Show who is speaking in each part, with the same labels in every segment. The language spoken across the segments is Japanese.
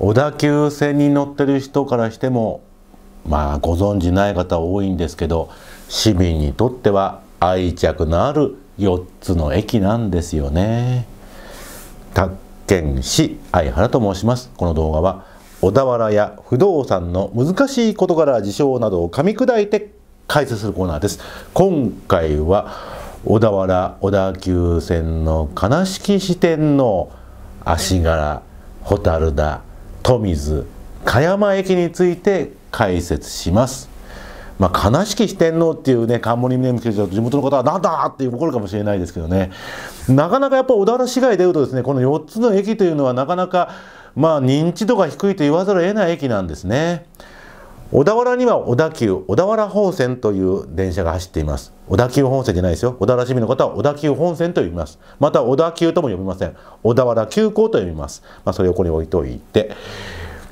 Speaker 1: 小田急線に乗ってる人からしてもまあご存じない方多いんですけど市民にとっては愛着のある4つの駅なんですよね。宅建市相原と申します。この動画は小田原や不動産の難しい事柄事象などを噛み砕いて解説するコーナーです。今回は小田原小田急線の悲しき支店の足柄蛍田富津香山駅について解説します。まあ、悲しき四天王っていうね冠にームつけちゃと地元の方は何だって怒るかもしれないですけどねなかなかやっぱ小田原市街出るとですねこの4つの駅というのはなかなかまあ認知度が低いと言わざるを得ない駅なんですね。小田原には小田急小田原本線という電車が走っています小田急本線じゃないですよ小田原市民の方は小田急本線と呼びますまた小田急とも呼びません小田原急行と呼びますまあそれをここに置いておいて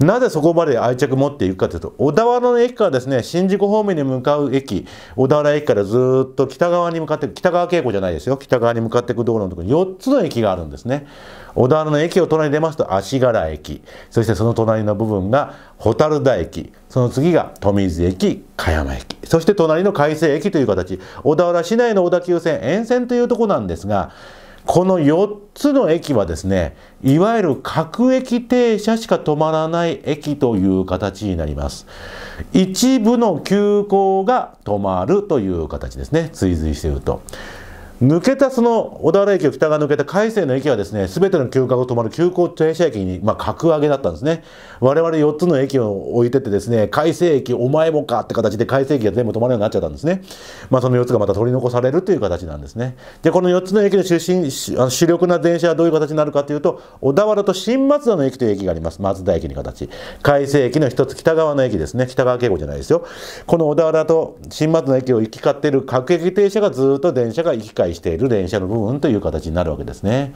Speaker 1: なぜそこまで愛着持っていくかというと、小田原の駅からですね、新宿方面に向かう駅、小田原駅からずっと北側に向かって、北側稽古じゃないですよ、北側に向かっていく道路のところに4つの駅があるんですね。小田原の駅を隣に出ますと、足柄駅、そしてその隣の部分が蛍田駅、その次が富水駅、加山駅、そして隣の海西駅という形、小田原市内の小田急線沿線というとこなんですが、この4つの駅はですね、いわゆる各駅停車しか止まらない駅という形になります。一部の急行が止まるという形ですね、追随していると。抜けたその小田原駅を北側抜けた海西の駅はですね、すべての休暇を止まる急行停車駅に、まあ、格上げだったんですね。我々4つの駅を置いててですね、海西駅お前もかって形で海西駅が全部止まるようになっちゃったんですね。まあ、その4つがまた取り残されるという形なんですね。で、この4つの駅の出身、主力な電車はどういう形になるかというと、小田原と新松田の駅という駅があります。松田駅の形。海西駅の一つ北側の駅ですね。北川景子じゃないですよ。この小田原と新松田の駅を行き交っている各駅停車がずっと電車が行き交いしている電車の部分という形になるわけですね。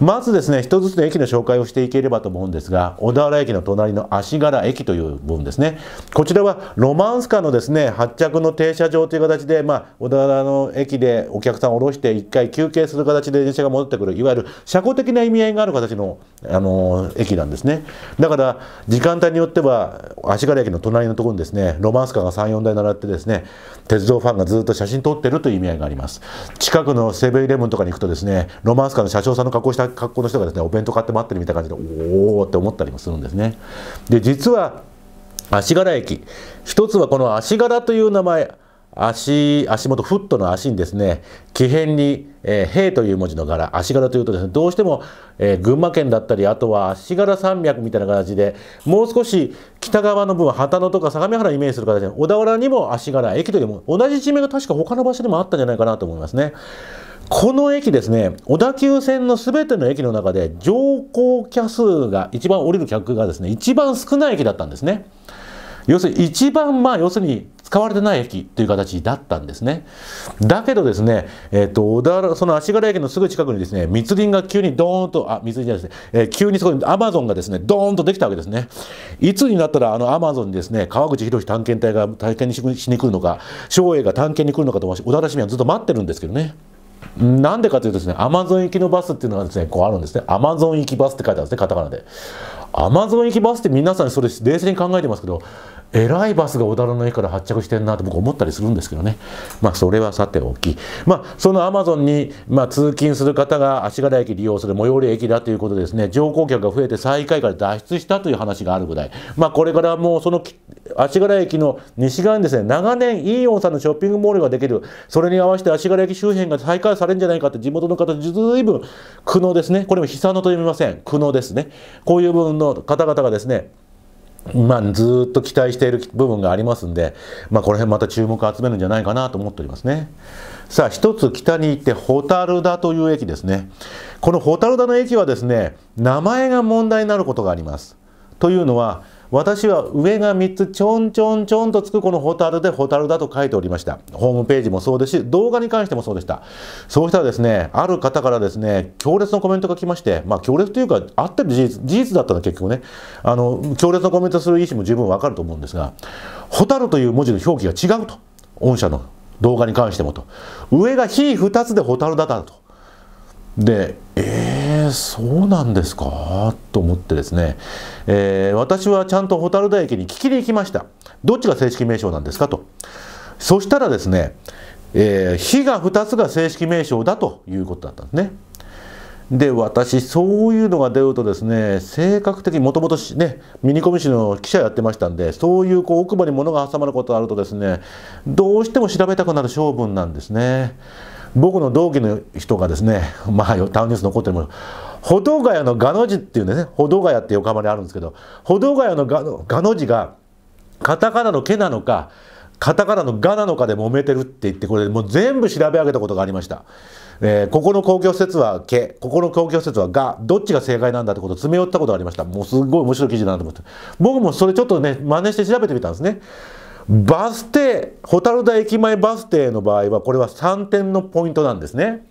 Speaker 1: まずですね、一つずつの駅の紹介をしていければと思うんですが、小田原駅の隣の足柄駅という部分ですね。こちらはロマンスカーのですね、発着の停車場という形で、まあ、小田原の駅でお客さんを降ろして1回休憩する形で電車が戻ってくる、いわゆる車庫的な意味合いがある形の、あの駅なんですね。だから、時間帯によっては、足柄駅の隣のところにですね、ロマンスカーが3、4台並ってですね、鉄道ファンがずっと写真撮ってるという意味合いがあります。近近くのセブンイレブンとかに行くとですねロマンスカーの社長さんの格好した格好の人がですねお弁当買って待ってるみたいな感じでおおって思ったりもするんですねで実は足柄駅一つはこの足柄という名前足足元フットの足にですね木片に「えー、兵」という文字の柄足柄というとですねどうしても、えー、群馬県だったりあとは足柄山脈みたいな形でもう少し北側の部分は旗野とか相模原をイメージする形で小田原にも足柄駅というも同じ地名が確か他の場所でもあったんじゃないかなと思いますね。この駅ですね、小田急線のすべての駅の中で乗降客数が一番降りる客がですね、一番少ない駅だったんですね。要するに一番まあ要するに使われてない駅という形だったんですね。だけどですね、えっ、ー、と、小田原、その足柄駅のすぐ近くにですね、密林が急にドーンと、あ、密林じゃないですね、えー、急にそこにアマゾンがですね、ドーンとできたわけですね。いつになったらあのアマゾンにですね、川口博探検隊が体験にしに来るのか、松栄が探検に来るのかと、小田原市民はずっと待ってるんですけどね。なんでかというとですね、アマゾン行きのバスっていうのがですね、こうあるんですね。アマゾン行きバスって書いてあるんですね、カタカナで。アマゾン行きバスって皆さんそれ冷静に考えてますけど、偉いバスが小田原の駅から発着してんなと僕思ったりするんですけどねまあそれはさておきまあそのアマゾンに、まあ、通勤する方が足柄駅利用する最寄り駅だということですね乗降客が増えて最下位から脱出したという話があるぐらいまあこれからもうその足柄駅の西側にですね長年イーオンさんのショッピングモールができるそれに合わせて足柄駅周辺が再開されるんじゃないかって地元の方ずいぶん苦悩ですねこれも悲惨のと読みません苦悩ですねこういう部分の方々がですねまあ、ずっと期待している部分がありますんで、まあ、この辺また注目を集めるんじゃないかなと思っておりますね。さあ、一つ北に行ってホタルダという駅ですね。このホタルダの駅はですね、名前が問題になることがあります。というのは、私は上が3つちょんちょんちょんとつくこのホタルでホタルだと書いておりましたホームページもそうですし動画に関してもそうでしたそうしたらですねある方からですね強烈なコメントが来ましてまあ強烈というか合ってる事実事実だったの結局ねあの強烈なコメントする意思も十分わかると思うんですがホタルという文字の表記が違うと御社の動画に関してもと上が「非2つでホタルだったとでええーえそうなんですかと思ってですね、えー、私はちゃんと蛍田駅に聞きに行きましたどっちが正式名称なんですかとそしたらですね、えー、火が2つが正式名称だということだったんですねで私そういうのが出るとですね性格的にもともとねミニコミ誌の記者やってましたんでそういうこう奥歯に物が挟まることがあるとですねどうしても調べたくなる性分なんですね。僕の同期の人がですね、まあ、タウンニュース残ってるもん歩道ヶ谷のガの字っていうね、歩道ヶ谷って横浜にあるんですけど、歩道ヶ谷のガのの字が、カタカナの毛なのか、カタカナのガなのかで揉めてるって言って、これもう全部調べ上げたことがありました。えー、ここの公共施設はけ、ここの公共施設はが、どっちが正解なんだってことを詰め寄ったことがありました。もうすごい面白い記事だなと思って。僕もそれちょっとね、真似して調べてみたんですね。バス停、蛍田駅前バス停の場合は、これは3点のポイントなんですね。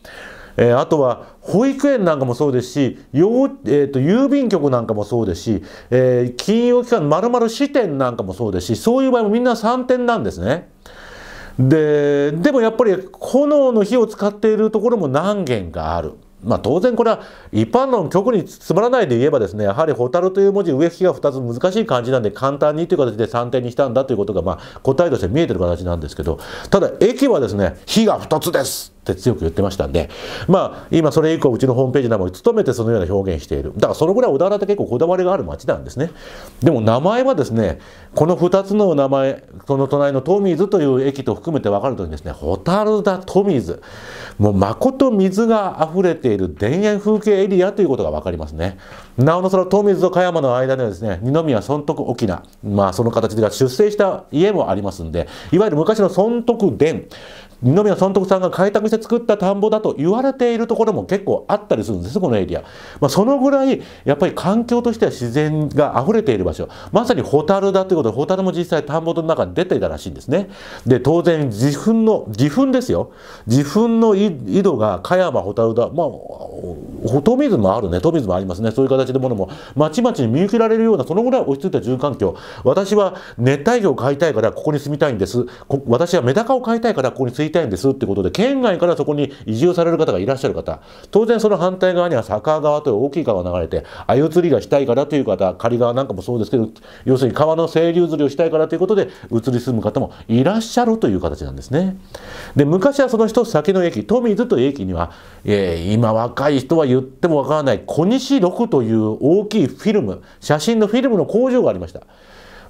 Speaker 1: えー、あとは保育園なんかもそうですし、えーと、郵便局なんかもそうですし、えー、金融機関、まるまる支店なんかもそうですし、そういう場合もみんな3点なんですね。ででもやっぱり炎の火を使っているところも何軒かある。まあ、当然これは一般論極につまらないで言えばですねやはり「蛍」という文字上利きが2つ難しい漢字なんで簡単にという形で3点にしたんだということが、まあ、答えとして見えてる形なんですけどただ駅はですね「火が2つです」って強く言ってましたんでまあ今それ以降うちのホームページなどに努めてそのような表現しているだからそのぐらい小田原って結構こだわりがある町なんですねでも名前はですねこの2つの名前その隣のトミーズという駅と含めて分かるとですね蛍だトミーズもうまこと水が溢れている田園風景エリアということが分かりますね。なおのその東水と加山の間にはですね、二宮尊徳沖縄、まあその形で出征した家もありますんで、いわゆる昔の尊徳殿、二宮尊徳さんが開拓して作った田んぼだと言われているところも結構あったりするんですこのエリア、まあ、そのぐらいやっぱり環境としては自然が溢れている場所まさにホタルだということでホタルも実際田んぼの中に出ていたらしいんですねで当然自噴の自噴ですよ自噴の井戸が加山ホタルだまあフォトミズあるね、トミズありますね。そういう形でものも、まちまちに見受けられるような、そのぐらい落ち着いた住環境。私は熱帯魚を飼いたいからここに住みたいんです。私はメダカを飼いたいからここに住みたいんですってことで、県外からそこに移住される方がいらっしゃる方。当然その反対側には坂川という大きい川が流れて、鮎釣りがしたいからという方、仮川なんかもそうですけど、要するに川の清流釣りをしたいからということで、移り住む方もいらっしゃるという形なんですね。で、昔はその一つ先の駅、トミという駅には、えー、今若い人は言ってもわからない小西六という大きいフィルム写真のフィルムの工場がありました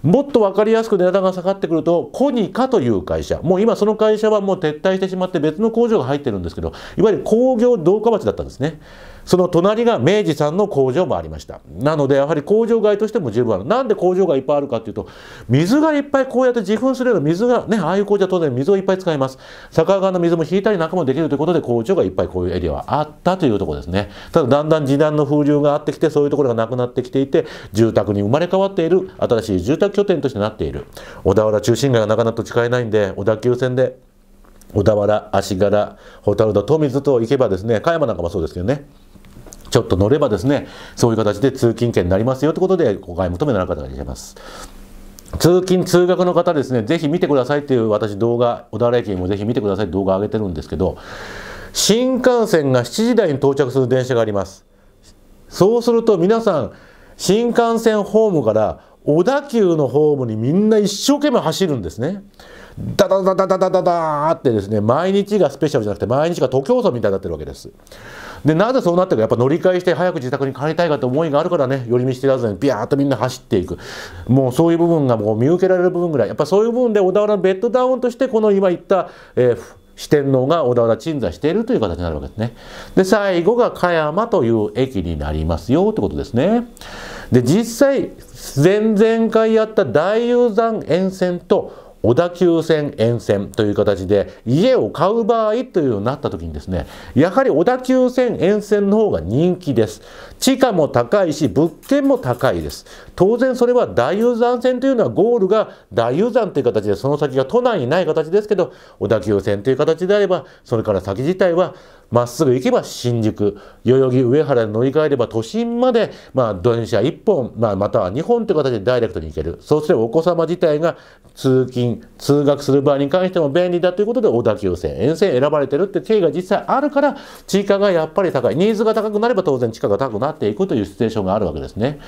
Speaker 1: もっと分かりやすく値段が下がってくるとコニカという会社もう今その会社はもう撤退してしまって別の工場が入ってるんですけどいわゆる工業同化町だったんですねその隣が明治さんの工場もありましたなのでやはり工場街としても十分あるなんで工場がいっぱいあるかっていうと水がいっぱいこうやって自噴するような水がねああいう工場は当然水をいっぱい使います酒川の水も引いたり中もできるということで工場がいっぱいこういうエリアはあったというところですねただだんだん時短の風流があってきてそういうところがなくなってきていて住宅に生まれ変わっている新しい住宅拠点としてなっている小田原中心街がなかなか使えないんで小田急線で小田原足柄蛍田富水と行けばですね加山なんかもそうですけどねちょっと乗ればですね、そういう形で通勤券になりますよということで、お買い求めになる方がいらっしゃいます。通勤通学の方ですね、ぜひ見てくださいっていう私動画、小田原駅にもぜひ見てください動画上げてるんですけど、新幹線が7時台に到着する電車があります。そうすると皆さん、新幹線ホームから小田急のホームにみんな一生懸命走るんですね。ダダダダダダダダーってですね毎日がスペシャルじゃなくて毎日が徒競走みたいになってるわけですでなぜそうなってるかやっぱ乗り換えして早く自宅に帰りたいかって思いがあるからね寄り道知らずにビャーとみんな走っていくもうそういう部分がもう見受けられる部分ぐらいやっぱそういう部分で小田原のベッドダウンとしてこの今言った、えー、四天王が小田原鎮座しているという形になるわけですね。で、最後が加山という駅になりますよってことですね。で、実際、前々回やった大雄山沿線と小田急線沿線という形で家を買う場合というようになった時にですねやはり小田急線沿線の方が人気です地価も高いし物件も高いです当然それは大遊山線というのはゴールが大遊山という形でその先が都内にない形ですけど小田急線という形であればそれから先自体はまっすぐ行けば新宿、代々木、上原に乗り換えれば都心まで、まあ、電車1本、まあ、または2本という形でダイレクトに行ける。そうすればお子様自体が通勤、通学する場合に関しても便利だということで、小田急線、沿線選ばれてるって経緯が実際あるから、地価がやっぱり高い。ニーズが高くなれば当然地価が高くなっていくというシチュエーションがあるわけですね。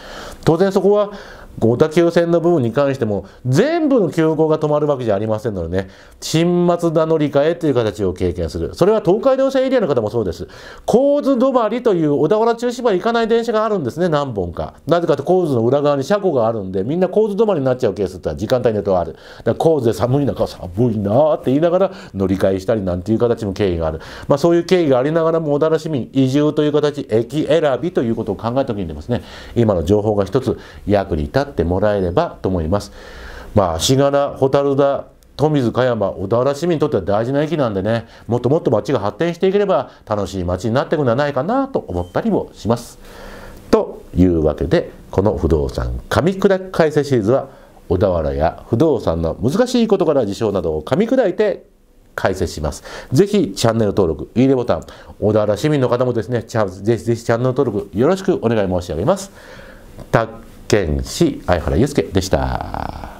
Speaker 1: 当然そこは、五田急線の部分に関しても、全部の急行が止まるわけじゃありませんのでね、新松田乗り換えという形を経験する。それは東海道線エリアの方もそうです。構図止まりという小田原中は行かない電車があるんですね、何本か。なぜかと構図の裏側に車庫があるんで、みんな構図止まりになっちゃうケースって時間帯によってはある。だから構図で寒い中、寒いなーって言いながら乗り換えしたりなんていう形も経緯がある。まあそういう経緯がありながらも、小田原市民、移住という形、駅選びということを考えた時にですね、今の情報が一つ役に立浸ってもらえればと思います。まあ、足柄、蛍田、富津、加山、小田原市民にとっては大事な駅なんでね、もっともっと街が発展していければ楽しい街になっていくんではないかなと思ったりもします。というわけで、この不動産噛み砕く改正シリーズは、小田原や不動産の難しいことから事象などを噛み砕いて解説します。ぜひチャンネル登録、いいねボタン、小田原市民の方もですね、ぜひぜひチャンネル登録よろしくお願い申し上げます。剣士相原祐介でした。